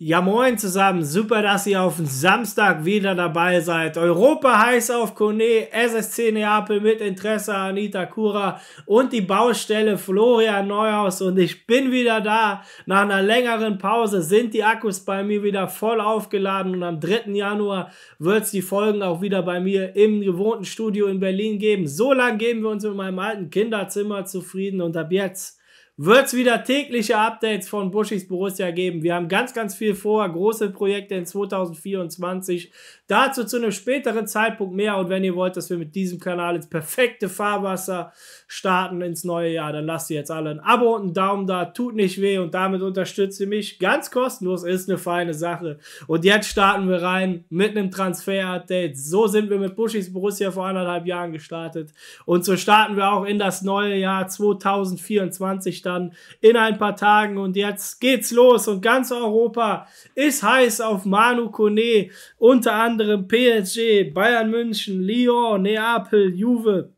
Ja moin zusammen, super, dass ihr auf Samstag wieder dabei seid. Europa heiß auf Kone, SSC Neapel mit Interesse Anita Kura und die Baustelle Florian Neuhaus und ich bin wieder da. Nach einer längeren Pause sind die Akkus bei mir wieder voll aufgeladen und am 3. Januar wird es die Folgen auch wieder bei mir im gewohnten Studio in Berlin geben. So lange geben wir uns mit meinem alten Kinderzimmer zufrieden und ab jetzt wird es wieder tägliche Updates von Buschis Borussia geben. Wir haben ganz, ganz viel vor, große Projekte in 2024. Dazu zu einem späteren Zeitpunkt mehr. Und wenn ihr wollt, dass wir mit diesem Kanal ins perfekte Fahrwasser starten ins neue Jahr, dann lasst ihr jetzt alle ein Abo und einen Daumen da. Tut nicht weh und damit unterstützt ihr mich. Ganz kostenlos ist eine feine Sache. Und jetzt starten wir rein mit einem Transfer-Update. So sind wir mit Buschis Borussia vor anderthalb Jahren gestartet. Und so starten wir auch in das neue Jahr 2024 dann in ein paar Tagen. Und jetzt geht's los und ganz Europa ist heiß auf Manu Kone, unter anderem PSG, Bayern München, Lyon, Neapel, Juve.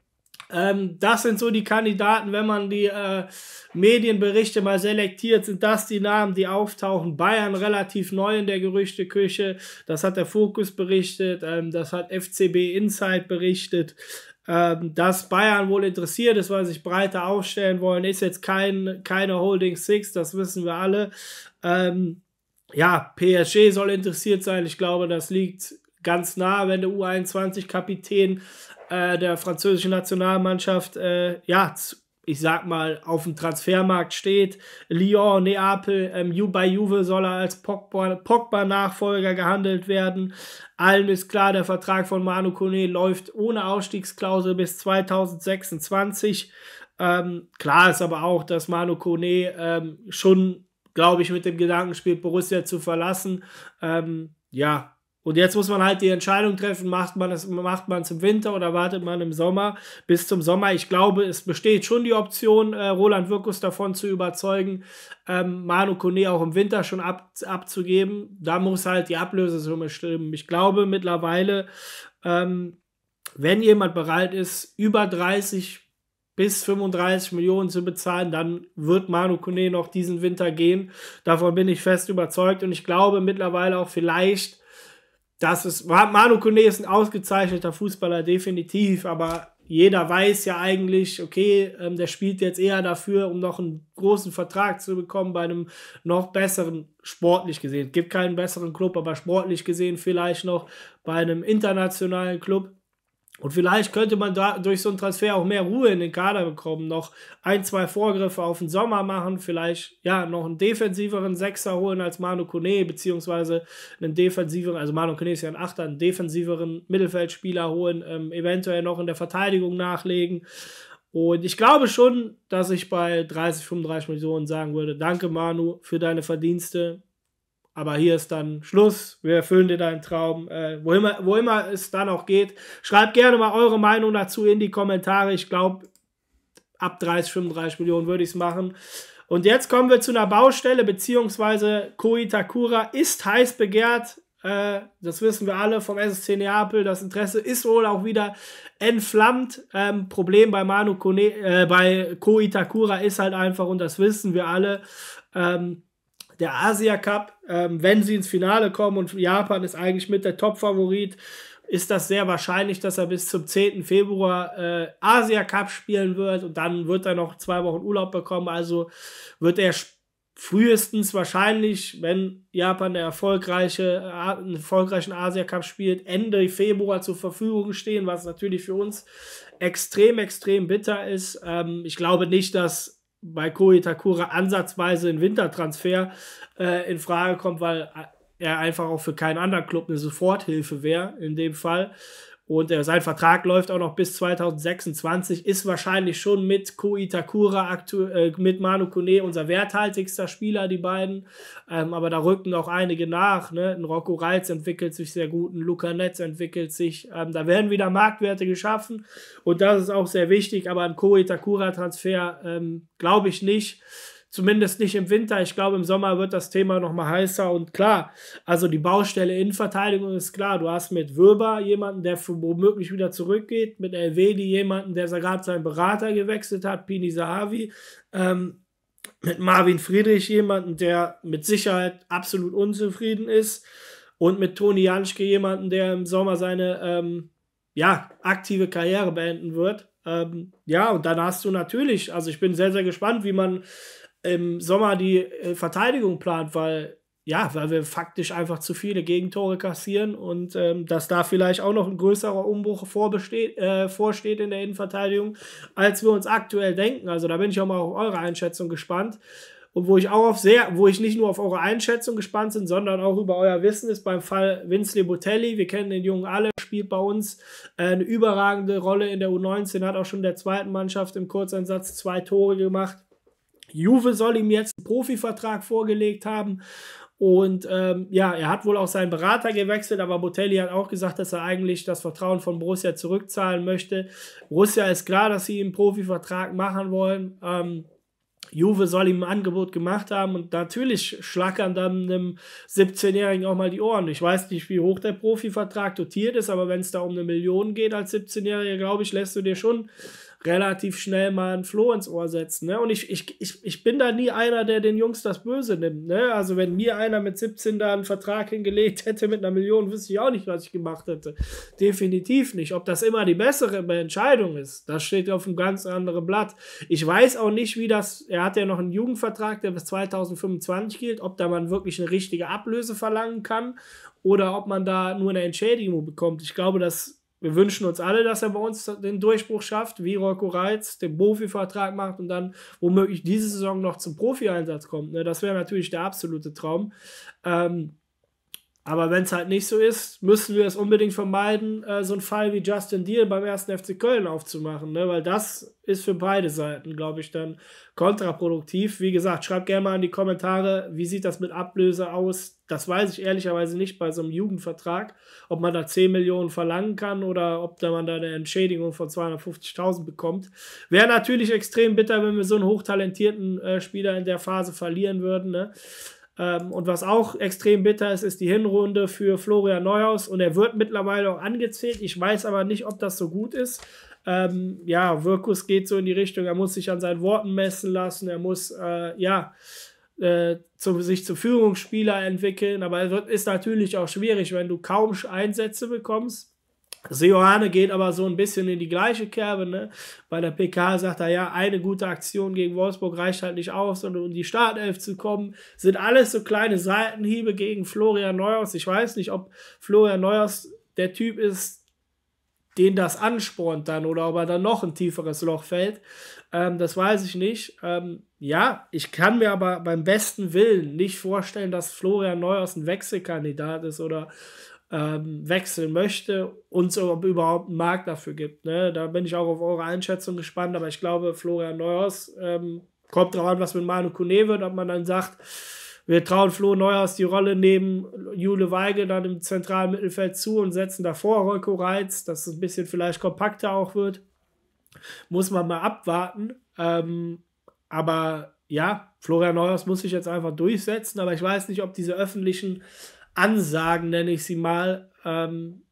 Ähm, das sind so die Kandidaten, wenn man die äh, Medienberichte mal selektiert, sind das die Namen, die auftauchen. Bayern relativ neu in der Gerüchteküche, das hat der Fokus berichtet, ähm, das hat FCB Insight berichtet. Ähm, dass Bayern wohl interessiert ist, weil sie sich breiter aufstellen wollen, ist jetzt kein, keine Holding Six, das wissen wir alle. Ähm, ja, PSG soll interessiert sein. Ich glaube, das liegt ganz nah, wenn der U21-Kapitän äh, der französischen Nationalmannschaft äh, ja, ich sag mal, auf dem Transfermarkt steht. Lyon, Neapel, ähm, bei Juve soll er als Pogba-Nachfolger Pogba gehandelt werden. Allen ist klar, der Vertrag von Manu Kone läuft ohne Ausstiegsklausel bis 2026. Ähm, klar ist aber auch, dass Manu Kone ähm, schon, glaube ich, mit dem Gedanken spielt, Borussia zu verlassen. Ähm, ja, und jetzt muss man halt die Entscheidung treffen, macht man es macht man es im Winter oder wartet man im Sommer bis zum Sommer. Ich glaube, es besteht schon die Option, äh, Roland Wirkus davon zu überzeugen, ähm, Manu Kone auch im Winter schon ab, abzugeben. Da muss halt die Ablösesumme stimmen. Ich glaube mittlerweile, ähm, wenn jemand bereit ist, über 30 bis 35 Millionen zu bezahlen, dann wird Manu Kone noch diesen Winter gehen. Davon bin ich fest überzeugt und ich glaube mittlerweile auch vielleicht das ist, Manu Kone ist ein ausgezeichneter Fußballer, definitiv, aber jeder weiß ja eigentlich, okay, ähm, der spielt jetzt eher dafür, um noch einen großen Vertrag zu bekommen bei einem noch besseren, sportlich gesehen. Gibt keinen besseren Club, aber sportlich gesehen vielleicht noch bei einem internationalen Club. Und vielleicht könnte man da durch so einen Transfer auch mehr Ruhe in den Kader bekommen, noch ein, zwei Vorgriffe auf den Sommer machen, vielleicht ja noch einen defensiveren Sechser holen als Manu Kone, beziehungsweise einen defensiveren, also Manu Kone ist ja ein Achter, einen defensiveren Mittelfeldspieler holen, ähm, eventuell noch in der Verteidigung nachlegen. Und ich glaube schon, dass ich bei 30, 35 Millionen sagen würde, danke Manu für deine Verdienste, aber hier ist dann Schluss. Wir erfüllen dir deinen Traum. Äh, wo, immer, wo immer es dann auch geht. Schreibt gerne mal eure Meinung dazu in die Kommentare. Ich glaube, ab 30, 35 Millionen würde ich es machen. Und jetzt kommen wir zu einer Baustelle, beziehungsweise Koitakura ist heiß begehrt. Äh, das wissen wir alle vom SSC Neapel. Das Interesse ist wohl auch wieder entflammt. Ähm, Problem bei Manu Kone, äh, bei Koitakura ist halt einfach, und das wissen wir alle, ähm, der Asia Cup, ähm, wenn sie ins Finale kommen und Japan ist eigentlich mit der Top-Favorit, ist das sehr wahrscheinlich, dass er bis zum 10. Februar äh, Asia Cup spielen wird und dann wird er noch zwei Wochen Urlaub bekommen. Also wird er frühestens wahrscheinlich, wenn Japan der erfolgreiche, äh, einen erfolgreichen Asia Cup spielt, Ende Februar zur Verfügung stehen, was natürlich für uns extrem, extrem bitter ist. Ähm, ich glaube nicht, dass bei Koi Takura ansatzweise ein Wintertransfer äh, in Frage kommt, weil äh, er einfach auch für keinen anderen Club eine Soforthilfe wäre in dem Fall. Und äh, sein Vertrag läuft auch noch bis 2026, ist wahrscheinlich schon mit Kui Takura, äh, mit Manu Kune unser werthaltigster Spieler, die beiden. Ähm, aber da rücken auch einige nach. Ne? Ein Rocco Reitz entwickelt sich sehr gut, ein Luca Netz entwickelt sich. Ähm, da werden wieder Marktwerte geschaffen und das ist auch sehr wichtig. Aber ein Kui Takura-Transfer ähm, glaube ich nicht zumindest nicht im Winter. Ich glaube, im Sommer wird das Thema nochmal heißer und klar. Also die Baustelle Innenverteidigung ist klar. Du hast mit Wöber jemanden, der womöglich wieder zurückgeht, mit Elvedi jemanden, der gerade seinen Berater gewechselt hat, Pini Sahavi. Ähm, mit Marvin Friedrich jemanden, der mit Sicherheit absolut unzufrieden ist. Und mit Toni Janschke jemanden, der im Sommer seine ähm, ja, aktive Karriere beenden wird. Ähm, ja, und dann hast du natürlich, also ich bin sehr, sehr gespannt, wie man im Sommer die äh, Verteidigung plant, weil ja, weil wir faktisch einfach zu viele Gegentore kassieren und ähm, dass da vielleicht auch noch ein größerer Umbruch äh, vorsteht in der Innenverteidigung, als wir uns aktuell denken. Also da bin ich auch mal auf eure Einschätzung gespannt. Und wo ich auch auf sehr, wo ich nicht nur auf eure Einschätzung gespannt bin, sondern auch über euer Wissen ist beim Fall Vince Botelli. Wir kennen den Jungen alle, spielt bei uns äh, eine überragende Rolle in der U19, hat auch schon der zweiten Mannschaft im Kurzeinsatz zwei Tore gemacht Juve soll ihm jetzt einen Profivertrag vorgelegt haben. Und ähm, ja, er hat wohl auch seinen Berater gewechselt, aber Botelli hat auch gesagt, dass er eigentlich das Vertrauen von Borussia zurückzahlen möchte. Borussia ist klar, dass sie einen Profivertrag machen wollen. Ähm, Juve soll ihm ein Angebot gemacht haben und natürlich schlackern dann einem 17-Jährigen auch mal die Ohren. Ich weiß nicht, wie hoch der Profivertrag dotiert ist, aber wenn es da um eine Million geht als 17-Jähriger, glaube ich, lässt du dir schon relativ schnell mal ein Floh ins Ohr setzen. Ne? Und ich, ich, ich, ich bin da nie einer, der den Jungs das Böse nimmt. Ne? Also wenn mir einer mit 17 da einen Vertrag hingelegt hätte mit einer Million, wüsste ich auch nicht, was ich gemacht hätte. Definitiv nicht. Ob das immer die bessere Entscheidung ist, das steht auf einem ganz anderen Blatt. Ich weiß auch nicht, wie das, er hat ja noch einen Jugendvertrag, der bis 2025 gilt, ob da man wirklich eine richtige Ablöse verlangen kann oder ob man da nur eine Entschädigung bekommt. Ich glaube, das wir wünschen uns alle, dass er bei uns den Durchbruch schafft, wie Rocco Reitz den Profivertrag macht und dann womöglich diese Saison noch zum Profi-Einsatz kommt. Ne? Das wäre natürlich der absolute Traum. Ähm, aber wenn es halt nicht so ist, müssen wir es unbedingt vermeiden, äh, so einen Fall wie Justin Deal beim ersten FC Köln aufzumachen, ne? weil das ist für beide Seiten, glaube ich, dann kontraproduktiv. Wie gesagt, schreibt gerne mal in die Kommentare, wie sieht das mit Ablöse aus? Das weiß ich ehrlicherweise nicht bei so einem Jugendvertrag, ob man da 10 Millionen verlangen kann oder ob da man da eine Entschädigung von 250.000 bekommt. Wäre natürlich extrem bitter, wenn wir so einen hochtalentierten äh, Spieler in der Phase verlieren würden. Ne? Ähm, und was auch extrem bitter ist, ist die Hinrunde für Florian Neuhaus. Und er wird mittlerweile auch angezählt. Ich weiß aber nicht, ob das so gut ist. Ähm, ja, Wirkus geht so in die Richtung, er muss sich an seinen Worten messen lassen, er muss, äh, ja, äh, zu, sich zu Führungsspieler entwickeln, aber es ist natürlich auch schwierig, wenn du kaum Einsätze bekommst Seoane also geht aber so ein bisschen in die gleiche Kerbe. Ne? Bei der PK sagt er, ja, eine gute Aktion gegen Wolfsburg reicht halt nicht aus, und um die Startelf zu kommen, sind alles so kleine Seitenhiebe gegen Florian Neuhaus. Ich weiß nicht, ob Florian Neuhaus der Typ ist, den das anspornt dann oder ob er dann noch ein tieferes Loch fällt. Ähm, das weiß ich nicht. Ähm, ja, ich kann mir aber beim besten Willen nicht vorstellen, dass Florian Neuhaus ein Wechselkandidat ist oder ähm, wechseln möchte und so ob überhaupt einen Markt dafür gibt. Ne? Da bin ich auch auf eure Einschätzung gespannt, aber ich glaube, Florian Neuhaus ähm, kommt drauf an, was mit Manu Kune wird, ob man dann sagt, wir trauen Flo Neuhaus die Rolle neben Jule Weigel dann im zentralen Mittelfeld zu und setzen davor Rolko Reitz, dass es ein bisschen vielleicht kompakter auch wird. Muss man mal abwarten. Ähm, aber ja, Florian Neuhaus muss sich jetzt einfach durchsetzen, aber ich weiß nicht, ob diese öffentlichen Ansagen, nenne ich sie mal, ähm,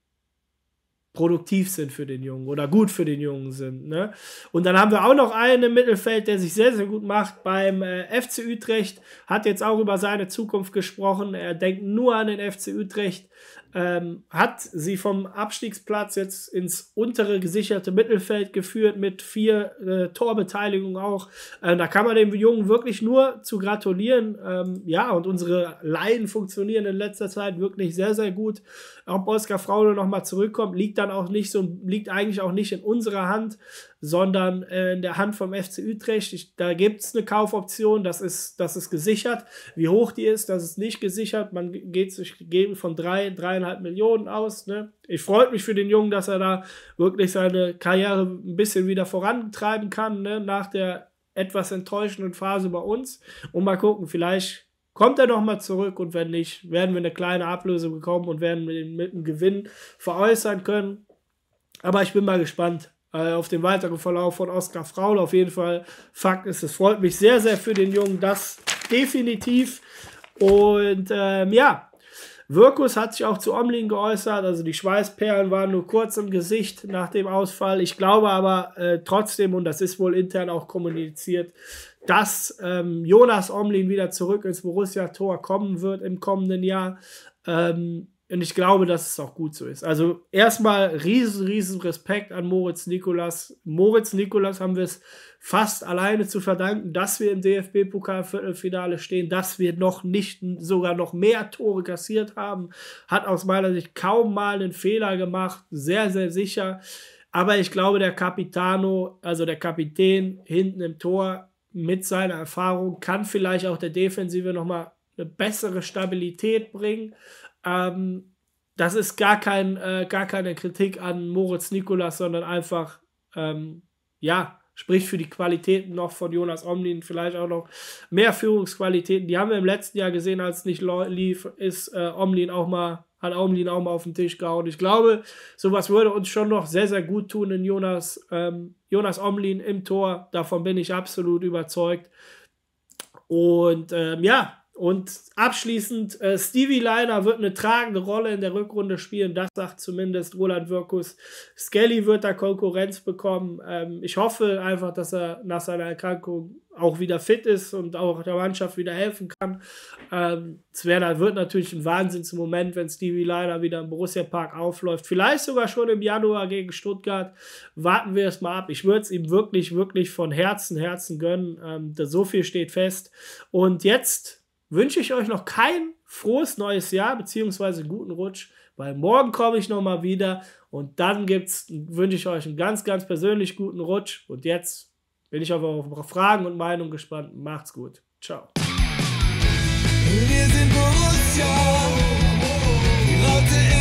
produktiv sind für den Jungen oder gut für den Jungen sind. Ne? Und dann haben wir auch noch einen im Mittelfeld, der sich sehr, sehr gut macht beim äh, FC Utrecht, hat jetzt auch über seine Zukunft gesprochen. Er denkt nur an den FC Utrecht ähm, hat sie vom Abstiegsplatz jetzt ins untere gesicherte Mittelfeld geführt mit vier äh, Torbeteiligungen auch. Äh, da kann man dem Jungen wirklich nur zu gratulieren. Ähm, ja, und unsere Laien funktionieren in letzter Zeit wirklich sehr, sehr gut. Ob Oskar Fraule nochmal zurückkommt, liegt dann auch nicht so, liegt eigentlich auch nicht in unserer Hand sondern äh, in der Hand vom FC Utrecht. Ich, da gibt es eine Kaufoption, das ist, das ist gesichert. Wie hoch die ist, das ist nicht gesichert. Man geht sich geben von drei, dreieinhalb Millionen aus. Ne? Ich freue mich für den Jungen, dass er da wirklich seine Karriere ein bisschen wieder vorantreiben kann, ne? nach der etwas enttäuschenden Phase bei uns. Und mal gucken, vielleicht kommt er nochmal zurück und wenn nicht, werden wir eine kleine Ablösung bekommen und werden ihn mit einem Gewinn veräußern können. Aber ich bin mal gespannt, äh, auf den weiteren Verlauf von Oskar Fraul. Auf jeden Fall, Fakt ist, es freut mich sehr, sehr für den Jungen, das definitiv. Und ähm, ja, Wirkus hat sich auch zu Omlin geäußert, also die Schweißperlen waren nur kurz im Gesicht nach dem Ausfall. Ich glaube aber äh, trotzdem, und das ist wohl intern auch kommuniziert, dass ähm, Jonas Omlin wieder zurück ins Borussia-Tor kommen wird im kommenden Jahr. Ähm, und ich glaube, dass es auch gut so ist. Also erstmal riesen, riesen Respekt an Moritz Nikolas. Moritz Nikolas haben wir es fast alleine zu verdanken, dass wir im DFB-Pokal-Viertelfinale stehen, dass wir noch nicht sogar noch mehr Tore kassiert haben. Hat aus meiner Sicht kaum mal einen Fehler gemacht. Sehr, sehr sicher. Aber ich glaube, der Capitano, also der Kapitän hinten im Tor mit seiner Erfahrung, kann vielleicht auch der Defensive nochmal eine bessere Stabilität bringen ähm, das ist gar, kein, äh, gar keine Kritik an Moritz Nikolas, sondern einfach, ähm, ja, spricht für die Qualitäten noch von Jonas Omlin, vielleicht auch noch mehr Führungsqualitäten. Die haben wir im letzten Jahr gesehen, als es nicht lief, ist äh, Omlin auch mal, hat Omlin auch mal auf den Tisch gehauen. Ich glaube, sowas würde uns schon noch sehr, sehr gut tun in Jonas, ähm, Jonas Omlin im Tor. Davon bin ich absolut überzeugt. Und ähm, ja, und abschließend, äh, Stevie Leiner wird eine tragende Rolle in der Rückrunde spielen, das sagt zumindest Roland Wirkus. Skelly wird da Konkurrenz bekommen. Ähm, ich hoffe einfach, dass er nach seiner Erkrankung auch wieder fit ist und auch der Mannschaft wieder helfen kann. Ähm, es wird natürlich ein Wahnsinnsmoment, wenn Stevie Leiner wieder im Borussia Park aufläuft. Vielleicht sogar schon im Januar gegen Stuttgart. Warten wir es mal ab. Ich würde es ihm wirklich, wirklich von Herzen, Herzen gönnen. Ähm, so viel steht fest. Und jetzt wünsche ich euch noch kein frohes neues Jahr, bzw. guten Rutsch, weil morgen komme ich nochmal wieder und dann gibt's, wünsche ich euch einen ganz, ganz persönlich guten Rutsch. Und jetzt bin ich auf eure Fragen und Meinungen gespannt. Macht's gut. Ciao. Wir sind Borussia, die